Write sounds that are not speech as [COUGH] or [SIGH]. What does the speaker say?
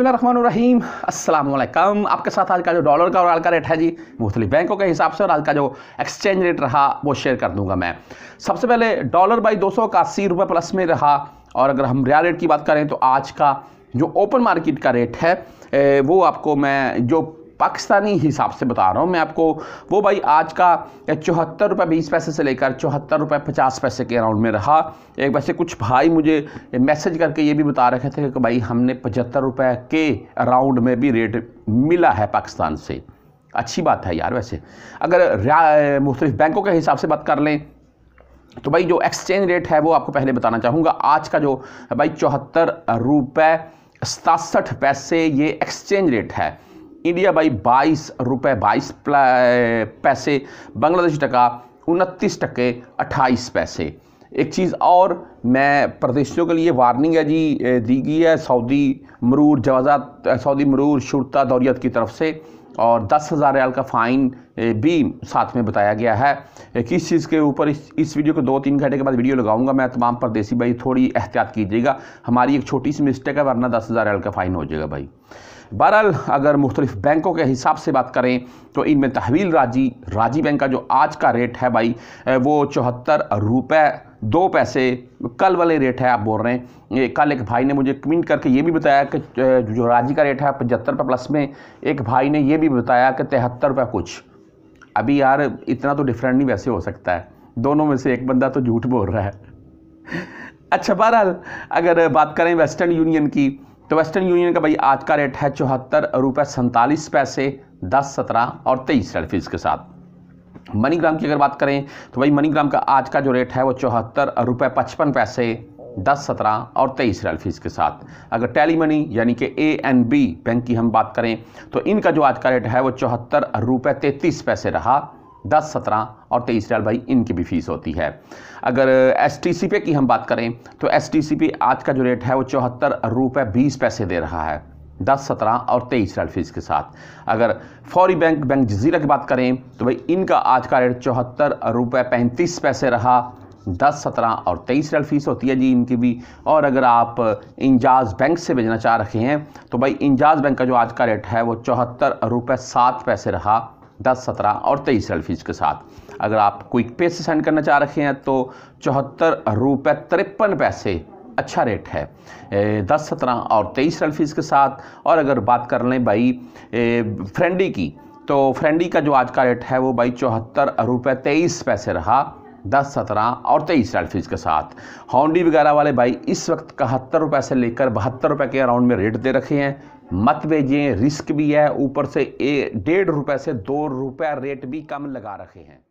रहीम अस्सलाम आपके साथ आज का जो डॉलर का और आज का रेट है जी मुख्तलि बैंकों के हिसाब से और आज का जो एक्सचेंज रेट रहा वो शेयर कर दूंगा मैं सबसे पहले डॉलर बाई दो सौ अस्सी रुपये प्लस में रहा और अगर हम रिया रेट की बात करें तो आज का जो ओपन मार्केट का रेट है वो आपको मैं जो पाकिस्तानी हिसाब से बता रहा हूँ मैं आपको वो भाई आज का चौहत्तर रुपये बीस पैसे से लेकर चौहत्तर रुपये पचास पैसे के अराउंड में रहा एक वैसे कुछ भाई मुझे मैसेज करके ये भी बता रखे थे कि भाई हमने पचहत्तर रुपये के अराउंड में भी रेट मिला है पाकिस्तान से अच्छी बात है यार वैसे अगर मुख्तलिफ बैंकों के हिसाब से बात कर लें तो भाई जो एक्सचेंज रेट है वो आपको पहले बताना चाहूँगा आज का जो भाई चौहत्तर रुपये सतासठ पैसे ये एक्सचेंज रेट है इंडिया बाई बाईस रुपये बाईस पैसे बांग्लादेशी टका उनतीस टके अट्ठाईस पैसे एक चीज़ और मैं प्रदेशियों के लिए वार्निंग है जी दी गई है सऊदी मरूर जवाजात सऊदी मरूर शुरता दौरियत की तरफ से और दस हज़ार रियाल का फ़ाइन भी साथ में बताया गया है किस चीज़ के ऊपर इस इस वीडियो को दो तीन घंटे के बाद वीडियो लगाऊंगा मैं तमाम परदेसी भाई थोड़ी एहतियात कीजिएगा हमारी एक छोटी सी मिस्टेक है वरना दस हज़ार रियाल का फ़ाइन हो जाएगा भाई बहरहाल अगर मुख्तलिफ बैंकों के हिसाब से बात करें तो इनमें तहवील राजी राजी बैंक का जो आज का रेट है भाई वो चौहत्तर रुपये दो पैसे कल वाले रेट है आप बोल रहे हैं कल एक भाई ने मुझे कमेंट करके ये भी बताया कि जो राजी का रेट है पचहत्तर रुपये प्लस में एक भाई ने ये भी बताया कि तिहत्तर रुपये कुछ अभी यार इतना तो डिफरेंट नहीं वैसे हो सकता है दोनों में से एक बंदा तो झूठ बोल रहा है [LAUGHS] अच्छा बहरहाल अगर बात करें वेस्टर्न यूनियन की तो वेस्टर्न यूनियन का भाई आज का रेट है चौहत्तर रुपये सैंतालीस पैसे दस सत्रह और तेईस सेल फीस के साथ मनीग्राम की अगर बात करें तो भाई मनीग्राम का आज का जो रेट है वो चौहत्तर रुपये पचपन पैसे दस सत्रह और तेईस रेल फीस के साथ अगर टैली मनी यानी कि ए एंड बी बैंक की हम बात करें तो इनका जो आज का रेट है वो चौहत्तर रुपये तैंतीस पैसे रहा दस सत्रह और तेईस रियाल भाई इनकी भी फीस होती है अगर एस टी सी पे की हम बात करें तो एस टी सी पे आज का जो रेट है वो चौहत्तर रुपये बीस पैसे दे रहा है दस सत्रह और तेईस रियाल फीस के साथ अगर फौरी बैंक बैंक जजीरा की बात करें तो भाई इनका आज का रेट चौहत्तर रुपये पैंतीस पैसे रहा दस सत्रह और तेईस रियल फीस होती है जी इनकी भी और अगर आप इंजाज बैंक से भेजना चाह रहे हैं तो भाई इंजाज बैंक का जो आज का रेट है वो चौहत्तर रुपये सात पैसे रहा दस सत्रह और तेईस रेल फीस के साथ अगर आप क्विक पे से सेंड करना चाह रखे हैं तो चौहत्तर रुपये तिरपन पैसे अच्छा रेट है दस सत्रह और तेईस रेल फीस के साथ और अगर बात कर लें भाई फ्रेंडी की तो फ्रेंडी का जो आज का रेट है वो भाई चौहत्तर रुपये तेईस पैसे रहा दस सत्रह और तेईस रैल फीस के साथ हॉन्डी वगैरह वाले भाई इस वक्त इकहत्तर रुपये से लेकर बहत्तर रुपये के अराउंड में रेट दे रखे हैं मत भेजिए रिस्क भी है ऊपर से डेढ़ रुपये से दो रुपये रेट भी कम लगा रखे हैं